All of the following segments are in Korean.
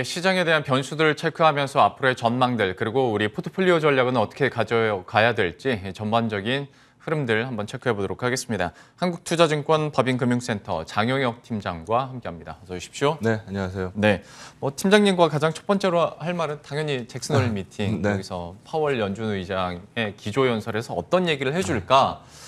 예, 시장에 대한 변수들을 체크하면서 앞으로의 전망들 그리고 우리 포트폴리오 전략은 어떻게 가져가야 될지 전반적인 흐름들 한번 체크해 보도록 하겠습니다. 한국투자증권 법인금융센터 장영혁 팀장과 함께합니다. 어서 오십시오. 네, 안녕하세요. 네, 뭐 팀장님과 가장 첫 번째로 할 말은 당연히 잭슨홀 아, 미팅 네. 거기서 파월 연준 의장의 기조 연설에서 어떤 얘기를 해줄까. 네.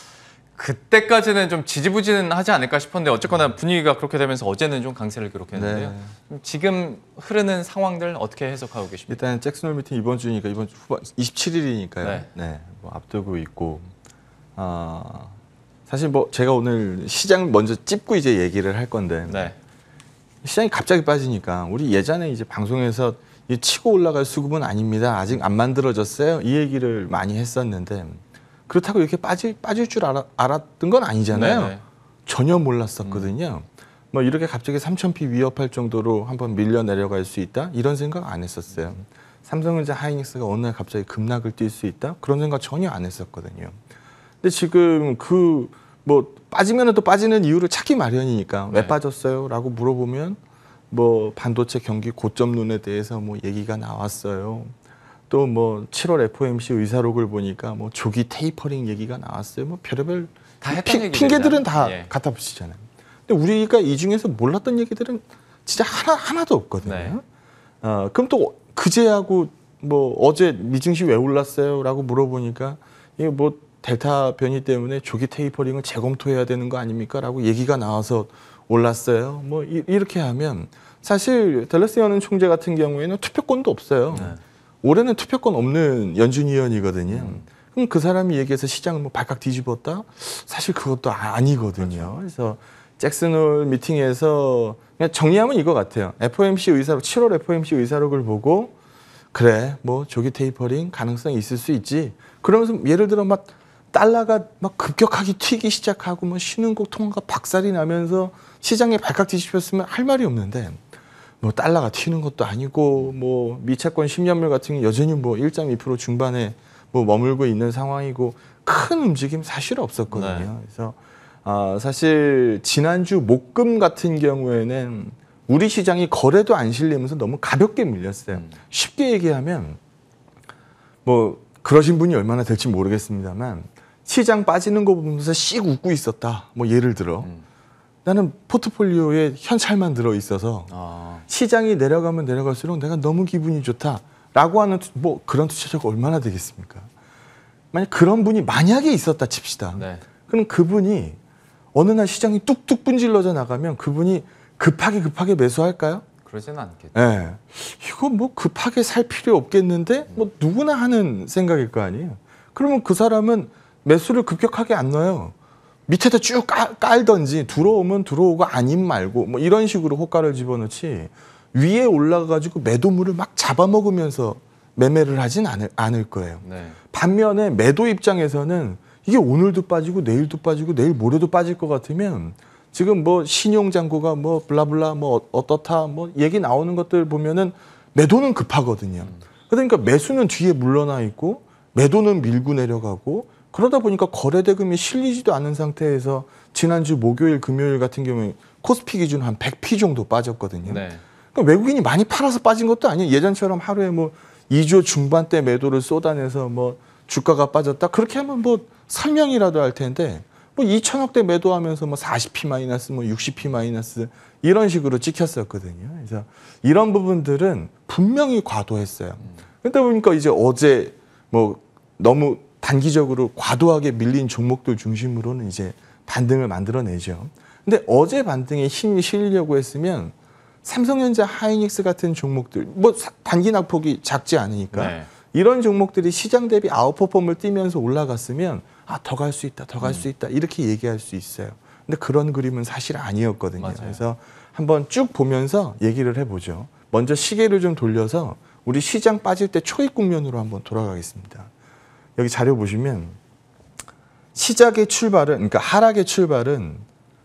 그때까지는 좀지지부진 하지 않을까 싶었는데 어쨌거나 음. 분위기가 그렇게 되면서 어제는 좀 강세를 기록했는데요. 네. 음, 지금 흐르는 상황들 어떻게 해석하고 계십니까? 일단 잭슨홀 미팅 이번 주니까 이번 주 후반 27일이니까요. 네, 네뭐 앞두고 있고 아 사실 뭐 제가 오늘 시장 먼저 찝고 이제 얘기를 할 건데 네. 시장이 갑자기 빠지니까 우리 예전에 이제 방송에서 이 치고 올라갈 수급은 아닙니다. 아직 안 만들어졌어요. 이 얘기를 많이 했었는데. 그렇다고 이렇게 빠질 빠질 줄 알아, 알았던 건 아니잖아요. 네네. 네. 전혀 몰랐었거든요. 음. 뭐 이렇게 갑자기 3,000p 위협할 정도로 한번 밀려 내려갈 수 있다 이런 생각 안 했었어요. 삼성전자 하이닉스가 어느 날 갑자기 급락을 뛸 수 있다 그런 생각 전혀 안 했었거든요. 근데 지금 그 뭐 빠지면은 또 빠지는 이유를 찾기 마련이니까 네. 왜 빠졌어요?라고 물어보면 뭐 반도체 경기 고점 눈에 대해서 뭐 얘기가 나왔어요. 또뭐 7월 FOMC 의사록을 보니까 뭐 조기 테이퍼링 얘기가 나왔어요. 뭐 별의별 다 피, 핑계들은 다 예. 갖다 붙이잖아요. 근데 우리가 이 중에서 몰랐던 얘기들은 진짜 하나 하나도 없거든요. 네. 어, 그럼 또 그제하고 뭐 어제 미증시 왜 올랐어요라고 물어보니까 이게 뭐 델타 변이 때문에 조기 테이퍼링을 재검토해야 되는 거 아닙니까라고 얘기가 나와서 올랐어요. 뭐 이, 이 렇게 하면 사실 델레스 연는 총재 같은 경우에는 투표권도 없어요. 네. 올해는 투표권 없는 연준 위원이거든요. 음. 그럼 그 사람이 얘기해서 시장을 뭐 발칵 뒤집었다? 사실 그것도 아, 니거든요 그렇죠. 그래서 잭슨홀 미팅에서 그냥 정리하면 이거 같아요. FOMC 의사록 7월 FOMC 의사록을 보고 그래 뭐 조기 테이퍼링 가능성이 있을 수 있지. 그러면서 예를 들어 막 달러가 막 급격하게 튀기 시작하고 뭐 신흥국 통화가 박살이 나면서 시장에 발칵 뒤집혔으면 할 말이 없는데 뭐 달러가 튀는 것도 아니고 뭐 미채권 10년물 같은 게 여전히 뭐1.2% 중반에 뭐 머물고 있는 상황이고 큰 움직임 사실 없었거든요. 네. 그래서 아, 사실 지난주 목금 같은 경우에는 우리 시장이 거래도 안 실리면서 너무 가볍게 밀렸어요. 음. 쉽게 얘기하면 뭐 그러신 분이 얼마나 될지 모르겠습니다만 시장 빠지는 거 보면서 씩 웃고 있었다. 뭐 예를 들어. 음. 나는 포트폴리오에 현찰만 들어 있어서 아. 시장이 내려가면 내려갈수록 내가 너무 기분이 좋다라고 하는 뭐 그런 투자자가 얼마나 되겠습니까? 만약 그런 분이 만약에 있었다 칩시다. 네. 그럼 그분이 어느 날 시장이 뚝뚝 분질러져 나가면 그분이 급하게 급하게 매수할까요? 그러진 않겠죠. 네. 이거 뭐 급하게 살 필요 없겠는데 음. 뭐 누구나 하는 생각일 거 아니에요. 그러면 그 사람은 매수를 급격하게 안 넣어요. 밑에다 쭉 깔, 던지 들어오면 들어오고 아님 말고 뭐 이런 식으로 호가를 집어넣지 위에 올라가가지고 매도물을 막 잡아먹으면서 매매를 하진 않을, 않을 거예요. 네. 반면에 매도 입장에서는 이게 오늘도 빠지고 내일도 빠지고 내일 모레도 빠질 것 같으면 지금 뭐신용장고가뭐 블라블라 뭐 어, 어떻다 뭐 얘기 나오는 것들 보면은 매도는 급하거든요. 음. 그러니까 매수는 뒤에 물러나 있고 매도는 밀고 내려가고 그러다 보니까 거래대금이 실리지도 않은 상태에서 지난주 목요일 금요일 같은 경우에 코스피 기준 한 100p 정도 빠졌거든요. 네. 그러니까 외국인이 많이 팔아서 빠진 것도 아니에요. 예전처럼 하루에 뭐 2조 중반대 매도를 쏟아내서 뭐 주가가 빠졌다. 그렇게 하면 뭐 설명이라도 할 텐데 뭐 2천억대 매도하면서 뭐4 0피 마이너스 뭐6 0피 마이너스 이런 식으로 찍혔었거든요. 그래서 이런 부분들은 분명히 과도했어요. 음. 그러다 보니까 이제 어제 뭐 너무 단기적으로 과도하게 밀린 종목들 중심으로는 이제 반등을 만들어내죠. 근데 어제 반등에 힘이 실리려고 했으면 삼성전자 하이닉스 같은 종목들, 뭐 단기 낙폭이 작지 않으니까 네. 이런 종목들이 시장 대비 아웃퍼폼을 뛰면서 올라갔으면 아, 더 갈 수 있다, 더 갈수 음. 있다 이렇게 얘기할 수 있어요. 근데 그런 그림은 사실 아니었거든요. 맞아요. 그래서 한번 쭉 보면서 얘기를 해보죠. 먼저 시계를 좀 돌려서 우리 시장 빠질 때 초입 국면으로 한번 돌아가겠습니다. 여기 자료 보시면 시작의 출발은 그러니까 하락의 출발은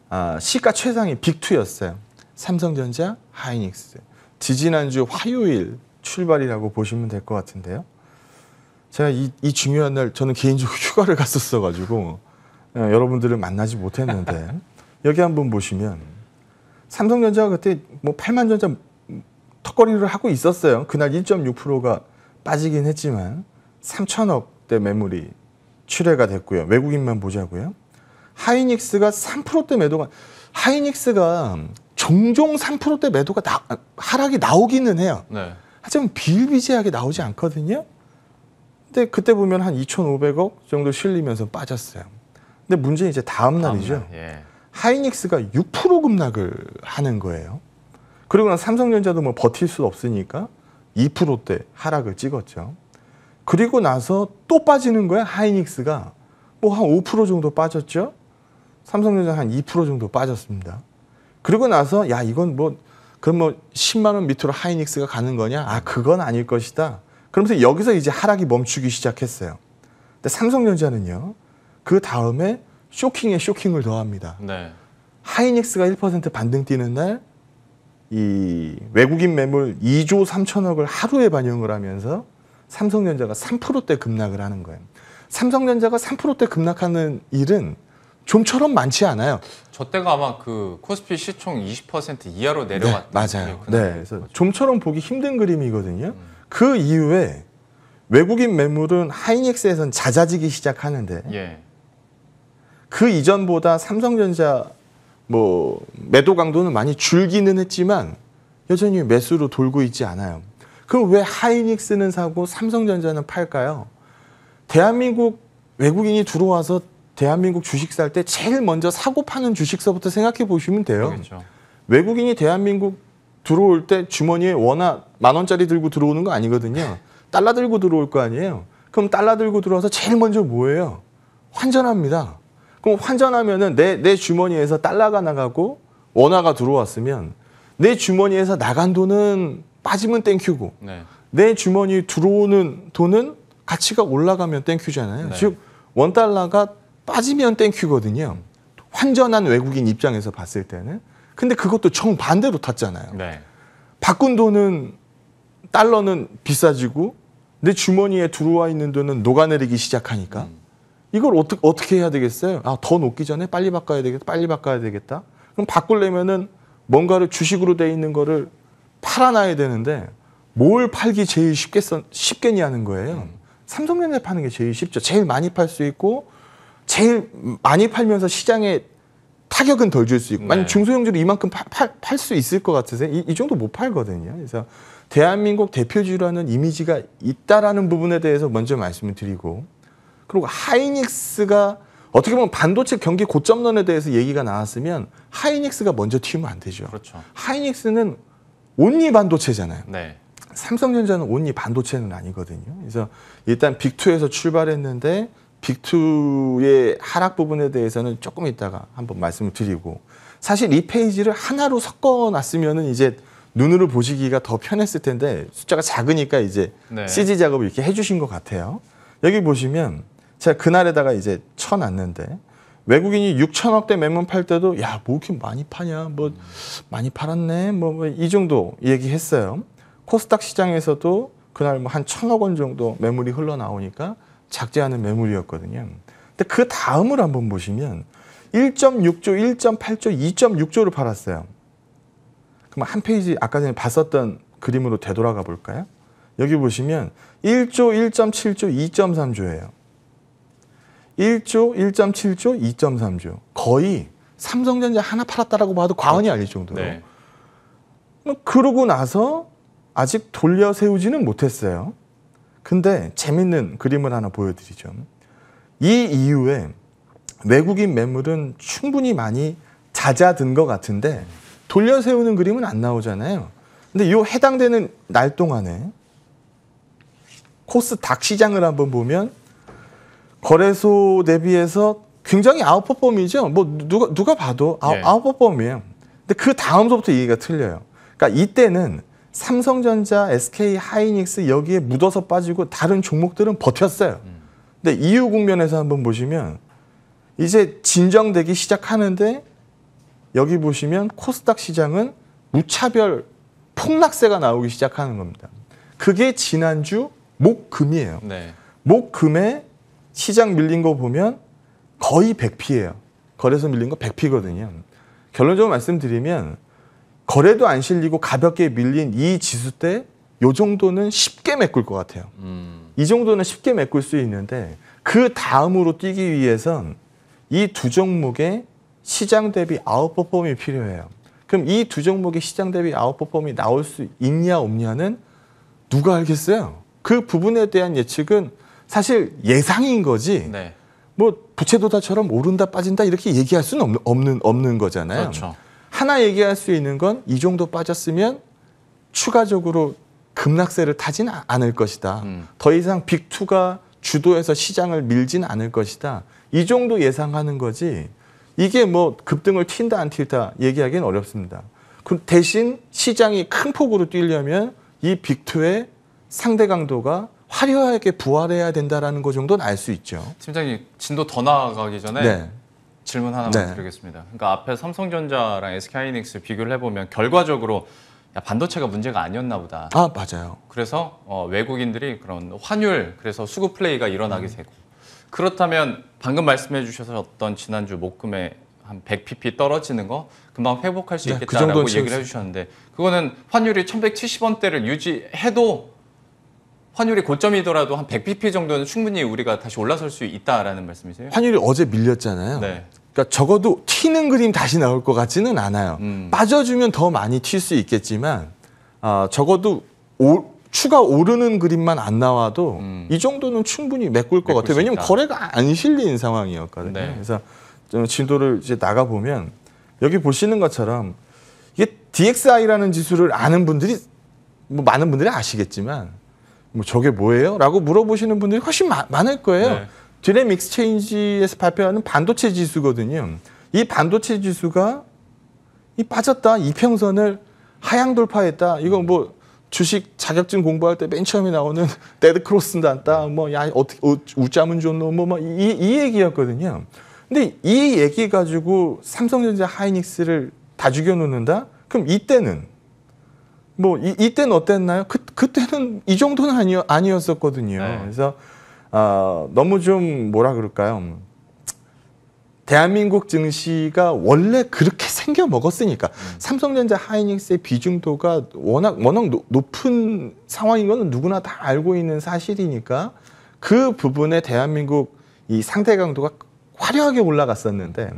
아, 시가 최상위 빅투였어요. 삼성전자, 하이닉스. 지지난주 화요일 출발이라고 보시면 될 것 같은데요. 제가 이, 이, 중요한 날 저는 개인적으로 휴가를 갔었어가지고 어, 여러분들을 만나지 못했는데 여기 한번 보시면 삼성전자가 그때 뭐 8만 전자 턱걸이를 하고 있었어요. 그날 1.6%가 빠지긴 했지만 3천억 3%대 매물이 출회가 됐고요. 외국인만 보자고요. 하이닉스가 3%대 매도가 하이닉스가 종종 3%대 매도가 나, 하락이 나오기는 해요. 네. 하지만 비일비재하게 나오지 않거든요. 근데 그때 보면 한 2,500억 정도 실리면서 빠졌어요. 근데 문제는 이제 다음 날이죠. 다음 날, 예. 하이닉스가 6% 급락을 하는 거예요. 그리고 난 삼성전자도 뭐 버틸 수 없으니까 2%대 하락을 찍었죠. 그리고 나서 또 빠지는 거야 하이닉스가 뭐 한 5% 정도 빠졌죠. 삼성전자 한 2% 정도 빠졌습니다. 그리고 나서 야 이건 뭐 그럼 뭐 10만 원 밑으로 하이닉스가 가는 거냐? 아 그건 아닐 것이다. 그러면서 여기서 이제 하락이 멈추기 시작했어요. 근데 삼성전자는요. 그 다음에 쇼킹에 쇼킹을 더합니다. 네. 하이닉스가 1% 반등 뛰는 날 이 외국인 매물 2조 3천억을 하루에 반영을 하면서 삼성전자가 3%대 급락을 하는 거예요. 삼성전자가 3%대 급락하는 일은 좀처럼 많지 않아요. 저 때가 아마 그 코스피 시총 20% 이하로 내려갔던 네, 맞아요. 네, 그래서 좀처럼 보기 힘든 그림이거든요. 음. 그 이후에 외국인 매물은 하이닉스에선 잦아지기 시작하는데 예. 그 이전보다 삼성전자 뭐 매도 강도는 많이 줄기는 했지만 여전히 매수로 돌고 있지 않아요. 그럼 왜 하이닉스는 사고 삼성전자는 팔까요? 대한민국 외국인이 들어와서 대한민국 주식 살 때 제일 먼저 사고 파는 주식사부터 생각해 보시면 돼요. 그렇죠. 외국인이 대한민국 들어올 때 주머니에 원화 만 원짜리 들고 들어오는 거 아니거든요. 달러 들고 들어올 거 아니에요. 그럼 달러 들고 들어와서 제일 먼저 뭐예요? 환전합니다. 그럼 환전하면은 내, 내 주머니에서 달러가 나가고 원화가 들어왔으면 내 주머니에서 나간 돈은 빠지면 땡큐고 네. 내 주머니 들어오는 돈은 가치가 올라가면 땡큐잖아요. 네. 즉 원달러가 빠지면 땡큐거든요. 환전한 외국인 입장에서 봤을 때는. 근데 그것도 정반대로 탔잖아요. 네. 바꾼 돈은 달러는 비싸지고 내 주머니에 들어와 있는 돈은 녹아내리기 시작하니까 음. 이걸 어떻게 어떻게 해야 되겠어요? 아, 더 높기 전에 빨리 바꿔야 되겠다. 빨리 바꿔야 되겠다. 그럼 바꾸려면은 뭔가를 주식으로 돼 있는 거를 팔아놔야 되는데 뭘 팔기 제일 쉽겠어, 쉽겠냐는 거예요. 삼성전자 파는 게 제일 쉽죠. 제일 많이 팔 수 있고 제일 많이 팔면서 시장에 타격은 덜 줄 수 있고 아니 네. 중소형주로 이만큼 팔 수 있을 것 같으세요? 이, 이 정도 못 팔거든요. 그래서 대한민국 대표주라는 이미지가 있다라는 부분에 대해서 먼저 말씀을 드리고 그리고 하이닉스가 어떻게 보면 반도체 경기 고점론에 대해서 얘기가 나왔으면 하이닉스가 먼저 튀면 안 되죠. 그렇죠. 하이닉스는 온리 반도체잖아요. 네. 삼성전자는 온리 반도체는 아니거든요. 그래서 일단 빅투에서 출발했는데 빅투의 하락 부분에 대해서는 조금 이따가 한번 말씀을 드리고 사실 이 페이지를 하나로 섞어 놨으면은 이제 눈으로 보시기가 더 편했을 텐데 숫자가 작으니까 이제 네. CG 작업을 이렇게 해주신 것 같아요. 여기 보시면 제가 그날에다가 이제 쳐놨는데 외국인이 6천억대 매물 팔 때도 야, 뭐 이렇게 많이 파냐, 뭐 많이 팔았네, 뭐이 뭐 정도 얘기했어요. 코스닥 시장에서도 그날 뭐한 천억 원 정도 매물이 흘러나오니까 작지 않은 매물이었거든요. 근데 그 다음을 한번 보시면 1.6조, 1.8조, 2.6조를 팔았어요. 그럼 한 페이지 아까 전에 봤었던 그림으로 되돌아가 볼까요? 여기 보시면 1조, 1.7조, 2.3조예요. 1조, 1.7조, 2.3조. 거의 삼성전자 하나 팔았다라고 봐도 과언이 아닐 정도로. 네. 뭐 그러고 나서 아직 돌려 세우지는 못했어요. 근데 재밌는 그림을 하나 보여드리죠. 이 이후에 외국인 매물은 충분히 많이 잦아든 것 같은데 돌려 세우는 그림은 안 나오잖아요. 근데 이 해당되는 날 동안에 코스닥 시장을 한번 보면 거래소 대비해서 굉장히 아웃퍼폼이죠. 뭐 누가 누가 봐도 아웃, 네. 아웃퍼폼이에요. 근데 그 다음서부터 얘기가 틀려요. 그러니까 이때는 삼성전자, SK 하이닉스 여기에 묻어서 빠지고 다른 종목들은 버텼어요. 음. 근데 이후 국면에서 한번 보시면 이제 진정되기 시작하는데 여기 보시면 코스닥 시장은 무차별 폭락세가 나오기 시작하는 겁니다. 그게 지난주 목금이에요. 네. 목금에 시장 밀린 거 보면 거의 100피예요. 거래소 밀린 거 100피거든요. 결론적으로 말씀드리면 거래도 안 실리고 가볍게 밀린 이 지수 때 요 정도는 쉽게 메꿀 것 같아요. 음. 이 정도는 쉽게 메꿀 수 있는데 그 다음으로 뛰기 위해선 이 두 종목의 시장 대비 아웃퍼폼이 필요해요. 그럼 이 두 종목의 시장 대비 아웃퍼폼이 나올 수 있냐 없냐는 누가 알겠어요? 그 부분에 대한 예측은 사실 예상인 거지. 네. 뭐 부채도다처럼 오른다 빠진다 이렇게 얘기할 수는 없는 없는, 없는 거잖아요. 그렇죠. 하나 얘기할 수 있는 건 이 정도 빠졌으면 추가적으로 급락세를 타진 아, 않을 것이다. 음. 더 이상 빅투가 주도해서 시장을 밀진 않을 것이다. 이 정도 예상하는 거지. 이게 뭐 급등을 튄다 안 튈다 얘기하기는 어렵습니다. 그럼 대신 시장이 큰 폭으로 뛰려면 이 빅투의 상대 강도가 화려하게 부활해야 된다라는 것 정도는 알 수 있죠. 팀장님 진도 더 나아가기 전에 네. 질문 하나만 네. 드리겠습니다. 그러니까 앞에 삼성전자랑 SK하이닉스 비교를 해보면 결과적으로 야, 반도체가 문제가 아니었나 보다. 아 맞아요. 그래서 어, 외국인들이 그런 환율 그래서 수급 플레이가 일어나게 음. 되고 그렇다면 방금 말씀해 주셨던 지난주 목금에 한 100pp 떨어지는 거 금방 회복할 수 네, 그 있겠다라고 그 얘기를 해주셨는데 그거는 환율이 1170원대를 유지해도 환율이 고점이더라도 한 100bp 정도는 충분히 우리가 다시 올라설 수 있다라는 말씀이세요? 환율이 어제 밀렸잖아요. 네. 그러니까 적어도 튀는 그림 다시 나올 것 같지는 않아요. 음. 빠져주면 더 많이 튈 수 있겠지만 아, 적어도 오, 추가 오르는 그림만 안 나와도 음. 이 정도는 충분히 메꿀 것 메꿀 같아요. 왜냐하면 거래가 안 실린 상황이었거든요. 네. 그래서 좀 진도를 이제 나가 보면 여기 보시는 것처럼 이게 DXI라는 지수를 아는 분들이 뭐 많은 분들이 아시겠지만 뭐 저게 뭐예요? 라고 물어보시는 분들이 훨씬 많, 많을 거예요. 네. 디램 익스체인지에서 발표하는 반도체 지수거든요. 이 반도체 지수가 이 빠졌다. 이평선을 하향 돌파했다. 이건 뭐 주식 자격증 공부할 때 맨 처음에 나오는 데드 크로스 난다. 뭐야 어떻게 어, 웃자문 좋노 뭐막이 뭐 이 얘기였거든요. 근데 이 얘기 가지고 삼성전자 하이닉스를 다 죽여 놓는다? 그럼 이때는 뭐 이, 이때는 어땠나요? 그 그때는 이 정도는 아니었 아니었었거든요. 네. 그래서 어, 너무 좀 뭐라 그럴까요? 대한민국 증시가 원래 그렇게 생겨 먹었으니까 음. 삼성전자 하이닉스의 비중도가 워낙 워낙 노, 높은 상황인 거는 누구나 다 알고 있는 사실이니까 그 부분에 대한민국 이 상대 강도가 화려하게 올라갔었는데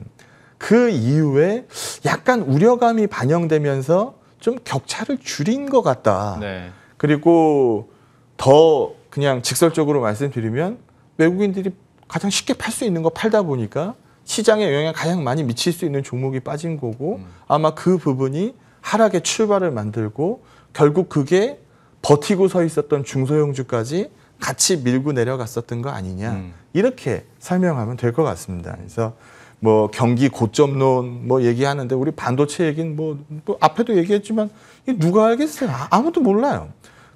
그 이후에 약간 우려감이 반영되면서 좀 격차를 줄인 것 같다. 네. 그리고 더 그냥 직설적으로 말씀드리면 외국인들이 가장 쉽게 팔 수 있는 거 팔다 보니까 시장에 영향 가장 많이 미칠 수 있는 종목이 빠진 거고 음. 아마 그 부분이 하락의 출발을 만들고 결국 그게 버티고 서 있었던 중소형주까지 같이 밀고 내려갔었던 거 아니냐 음. 이렇게 설명하면 될 것 같습니다. 그래서 뭐 경기 고점론 뭐 얘기하는데 우리 반도체 얘기는 뭐, 뭐 앞에도 얘기했지만 누가 알겠어요? 아, 아무도 몰라요.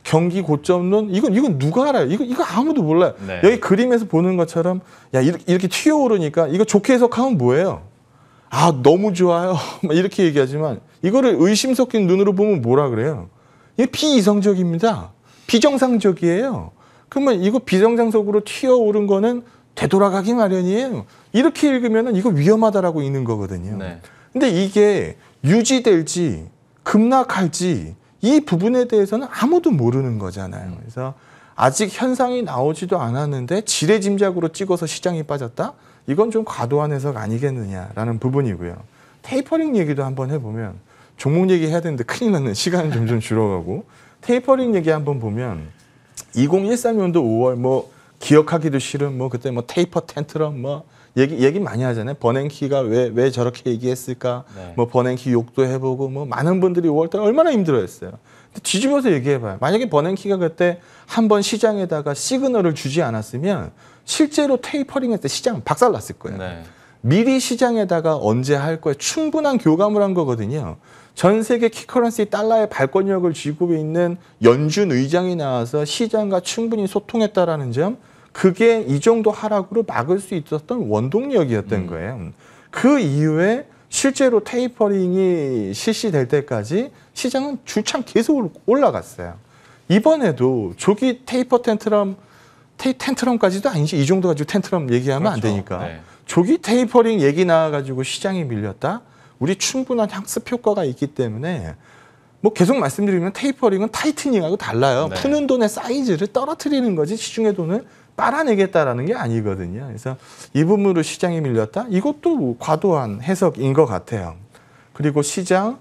경기 고점론 이건 이건 누가 알아요? 이거 이거 아무도 몰라요. 네. 여기 그림에서 보는 것처럼 야 이렇게, 이렇게 튀어오르니까 이거 좋게 해석하면 뭐예요? 아 너무 좋아요. 막 이렇게 얘기하지만 이거를 의심 섞인 눈으로 보면 뭐라 그래요? 이게 비이성적입니다. 비정상적이에요. 그러면 이거 비정상적으로 튀어오른 거는 되돌아가기 마련이에요. 이렇게 읽으면 이거 위험하다라고 읽는 거거든요. 네. 근데 이게 유지될지 급락할지 이 부분에 대해서는 아무도 모르는 거잖아요. 음. 그래서 아직 현상이 나오지도 않았는데 지뢰 짐작으로 찍어서 시장이 빠졌다? 이건 좀 과도한 해석 아니겠느냐라는 부분이고요. 테이퍼링 얘기도 한번 해보면 종목 얘기해야 되는데 큰일 났는시간이 점점 줄어가고 테이퍼링 얘기 한번 보면 2013년도 5월 뭐 기억하기도 싫은 뭐 그때 뭐 테이퍼 텐트럼 뭐 얘기 얘기 많이 하잖아요. 버냉키가 왜 왜 저렇게 얘기했을까? 네. 뭐 버냉키 욕도 해보고 뭐 많은 분들이 5월 달 얼마나 힘들어했어요. 뒤집어서 얘기해봐요. 만약에 버냉키가 그때 한 번 시장에다가 시그널을 주지 않았으면 실제로 테이퍼링 했을 때 시장 박살났을 거예요. 네. 미리 시장에다가 언제 할 거에 충분한 교감을 한 거거든요. 전 세계 키커런시 달러의 발권력을 쥐고 있는 연준 의장이 나와서 시장과 충분히 소통했다라는 점 그게 이 정도 하락으로 막을 수 있었던 원동력이었던 음. 거예요. 그 이후에 실제로 테이퍼링이 실시될 때까지 시장은 줄창 계속 올라갔어요. 이번에도 조기 테이퍼 텐트럼 테이 텐트럼까지도 아니지 이 정도 가지고 텐트럼 얘기하면 그렇죠. 안 되니까 네. 조기 테이퍼링 얘기 나와가지고 시장이 밀렸다. 우리 충분한 학습 효과가 있기 때문에 뭐 계속 말씀드리면 테이퍼링은 타이트닝하고 달라요. 네. 푸는 돈의 사이즈를 떨어뜨리는 거지 시중의 돈을 빨아내겠다라는 게 아니거든요. 그래서 이 부분으로 시장이 밀렸다? 이것도 과도한 해석인 것 같아요. 그리고 시장,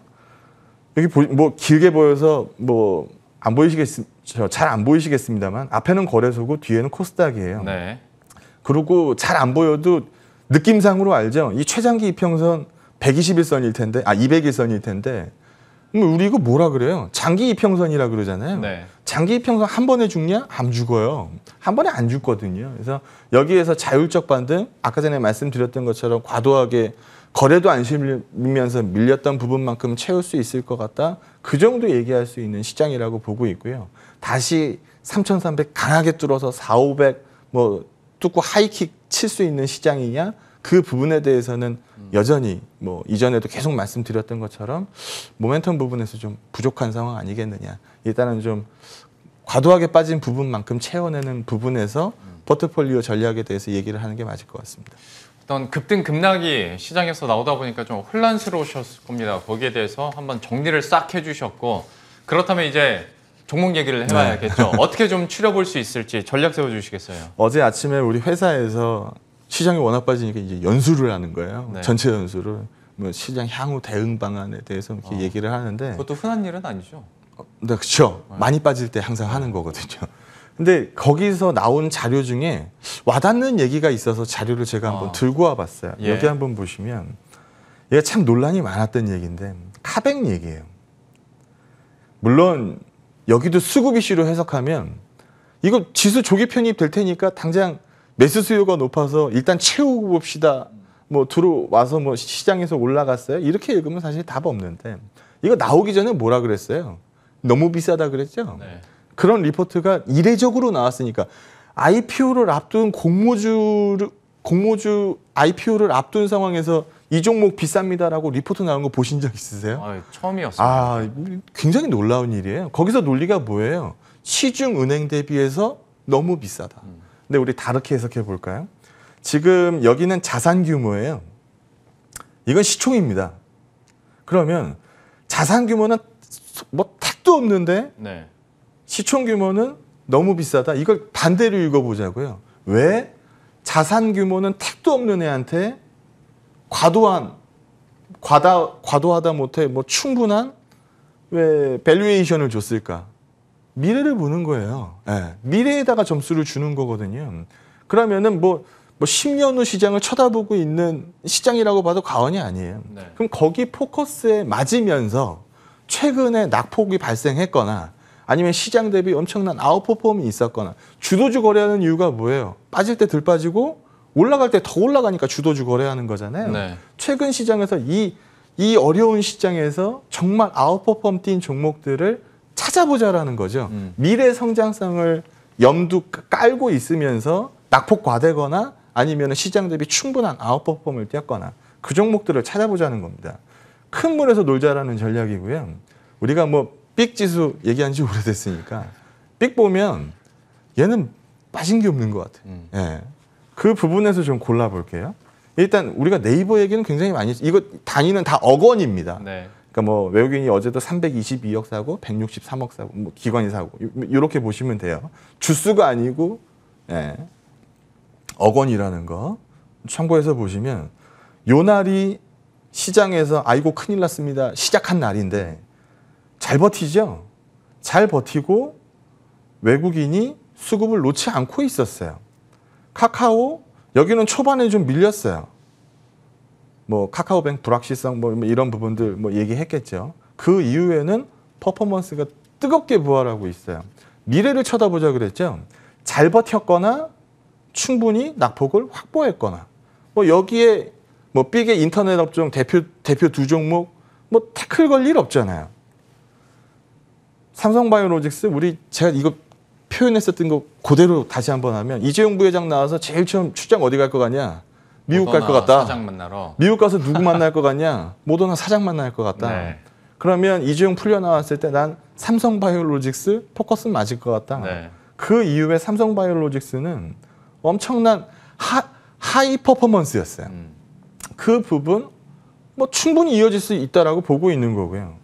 여기 보, 뭐 길게 보여서 뭐 안 보이시겠, 잘 안 보이시겠습니다만 앞에는 거래소고 뒤에는 코스닥이에요. 네. 그리고 잘 안 보여도 느낌상으로 알죠. 이 최장기 이평선 121선일 텐데, 아, 201선일 텐데, 우리 이거 뭐라 그래요? 장기 이평선이라 그러잖아요. 네. 장기 이평선 한 번에 죽냐? 안 죽어요. 한 번에 안 죽거든요. 그래서 여기에서 자율적 반등, 아까 전에 말씀드렸던 것처럼 과도하게 거래도 안 실리면서 밀렸던 부분만큼 채울 수 있을 것 같다. 그 정도 얘기할 수 있는 시장이라고 보고 있고요. 다시 3,300 강하게 뚫어서 4,500 뭐 뚫고 하이킥 칠 수 있는 시장이냐? 그 부분에 대해서는 여전히 뭐 이전에도 계속 말씀드렸던 것처럼 모멘텀 부분에서 좀 부족한 상황 아니겠느냐. 일단은 좀 과도하게 빠진 부분만큼 채워내는 부분에서 포트폴리오 전략에 대해서 얘기를 하는 게 맞을 것 같습니다. 어떤 급등 급락이 시장에서 나오다 보니까 좀 혼란스러우셨을 겁니다. 거기에 대해서 한번 정리를 싹 해주셨고 그렇다면 이제 종목 얘기를 네. 해봐야겠죠. 네. 어떻게 좀 추려볼 수 있을지 전략 세워주시겠어요? 어제 아침에 우리 회사에서 시장이 워낙 빠지니까 이제 연수를 하는 거예요. 네. 전체 연수를 뭐 시장 향후 대응 방안에 대해서 이렇게 어. 얘기를 하는데 그것도 흔한 일은 아니죠. 어, 네, 그렇죠. 네. 많이 빠질 때 항상 하는 거거든요. 근데 거기서 나온 자료 중에 와닿는 얘기가 있어서 자료를 제가 한번 어. 들고 와봤어요. 예. 여기 한번 보시면 얘가 참 논란이 많았던 얘기인데 카뱅 얘기예요. 물론 여기도 수급 이슈로 해석하면 이거 지수 조기 편입 될 테니까 당장 매수 수요가 높아서 일단 채우고 봅시다. 뭐 들어와서 뭐 시장에서 올라갔어요. 이렇게 읽으면 사실 답 없는데 이거 나오기 전에 뭐라 그랬어요? 너무 비싸다 그랬죠? 네. 그런 리포트가 이례적으로 나왔으니까 IPO를 앞둔 공모주를 공모주 IPO를 앞둔 상황에서 이 종목 비쌉니다라고 리포트 나온 거 보신 적 있으세요? 아, 처음이었어요. 아, 굉장히 놀라운 일이에요. 거기서 논리가 뭐예요? 시중 은행 대비해서 너무 비싸다. 음. 근데 우리 다르게 해석해 볼까요? 지금 여기는 자산 규모예요. 이건 시총입니다. 그러면 자산 규모는 뭐 택도 없는데 네. 시총 규모는 너무 비싸다. 이걸 반대로 읽어보자고요. 왜 자산 규모는 택도 없는 애한테 과도한 과다 과도하다 못해 뭐 충분한 왜 밸류에이션을 줬을까? 미래를 보는 거예요. 예. 미래에다가 점수를 주는 거거든요. 그러면은 뭐, 뭐 10년 후 시장을 쳐다보고 있는 시장이라고 봐도 과언이 아니에요. 네. 그럼 거기 포커스에 맞으면서 최근에 낙폭이 발생했거나 아니면 시장 대비 엄청난 아웃퍼폼이 있었거나 주도주 거래하는 이유가 뭐예요? 빠질 때 덜 빠지고 올라갈 때 더 올라가니까 주도주 거래하는 거잖아요. 네. 최근 시장에서 이, 이 어려운 시장에서 정말 아웃퍼폼 뛴 종목들을 찾아보자라는 거죠. 음. 미래 성장성을 염두 깔고 있으면서 낙폭 과대거나 아니면 시장 대비 충분한 아웃퍼폼을 띄었거나 그 종목들을 찾아보자는 겁니다. 큰 물에서 놀자라는 전략이고요. 우리가 뭐 빅 지수 얘기한 지 오래됐으니까 빅 보면 얘는 빠진 게 없는 것 같아요. 음. 예. 그 부분에서 좀 골라볼게요. 일단 우리가 네이버 얘기는 굉장히 많이 이거 단위는 다 억원입니다. 네. 그러니까 뭐 외국인이 어제도 322억 사고 163억 사고 뭐 기관이 사고 이렇게 뭐 보시면 돼요. 주수가 아니고 예. 억원이라는 거 참고해서 보시면 요 날이 시장에서 아이고 큰일 났습니다. 시작한 날인데 잘 버티죠. 잘 버티고 외국인이 수급을 놓지 않고 있었어요. 카카오 여기는 초반에 좀 밀렸어요. 뭐 카카오뱅 불확실성 뭐 이런 부분들 뭐 얘기했겠죠. 그 이후에는 퍼포먼스가 뜨겁게 부활하고 있어요. 미래를 쳐다보자 그랬죠. 잘 버텼거나 충분히 낙폭을 확보했거나 뭐 여기에 뭐 빅의 인터넷 업종 대표 대표 두 종목 뭐 태클 걸 일 없잖아요. 삼성바이오로직스 우리 제가 이거 표현했었던 거 그대로 다시 한번 하면 이재용 부회장 나와서 제일 처음 출장 어디 갈 것 같냐? 미국 갈 것 같다. 사장 만나러. 미국 가서 누구 만날 것 같냐? 모더나 사장 만날 것 같다. 네. 그러면 이재용 풀려 나왔을 때 난 삼성 바이오로직스 포커스 맞을 것 같다. 네. 그 이후에 삼성 바이오로직스는 엄청난 하, 하이 퍼포먼스였어요. 음. 그 부분 뭐 충분히 이어질 수 있다라고 보고 있는 거고요.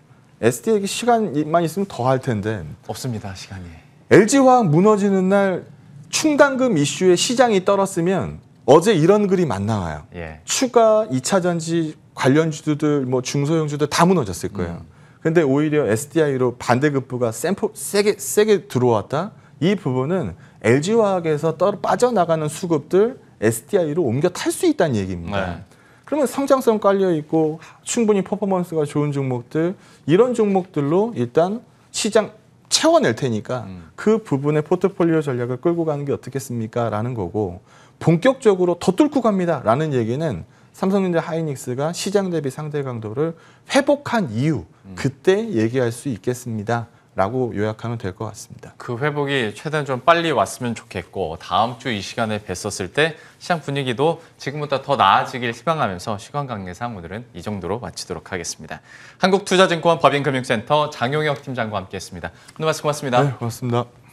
SD에게 시간만 있으면 더 할 텐데 없습니다 시간이. LG화학 무너지는 날 충당금 이슈에 시장이 떨었으면 어제 이런 글이 만 나와요. 예. 추가 2차 전지 관련 주주들 뭐 중소형 주들 다 무너졌을 거예요. 그런데 음. 오히려 SDI로 반대급부가 샘포 세게 세게 들어왔다. 이 부분은 LG화학에서 떨 빠져나가는 수급들 SDI로 옮겨 탈 수 있다는 얘기입니다. 네. 그러면 성장성 깔려 있고 충분히 퍼포먼스가 좋은 종목들 이런 종목들로 일단 시장 채워낼 테니까 음. 그 부분의 포트폴리오 전략을 끌고 가는 게 어떻겠습니까? 라는 거고 본격적으로 더 뚫고 갑니다. 라는 얘기는 삼성전자 하이닉스가 시장 대비 상대 강도를 회복한 이유 음. 그때 얘기할 수 있겠습니다. 라고 요약하면 될 것 같습니다. 그 회복이 최대한 좀 빨리 왔으면 좋겠고 다음 주 이 시간에 뵀었을 때 시장 분위기도 지금보다 더 나아지길 희망하면서 시간 관계상 오늘은 이 정도로 마치도록 하겠습니다. 한국투자증권 법인금융센터 장용혁 팀장과 함께했습니다. 오늘 말씀 고맙습니다. 네, 고맙습니다.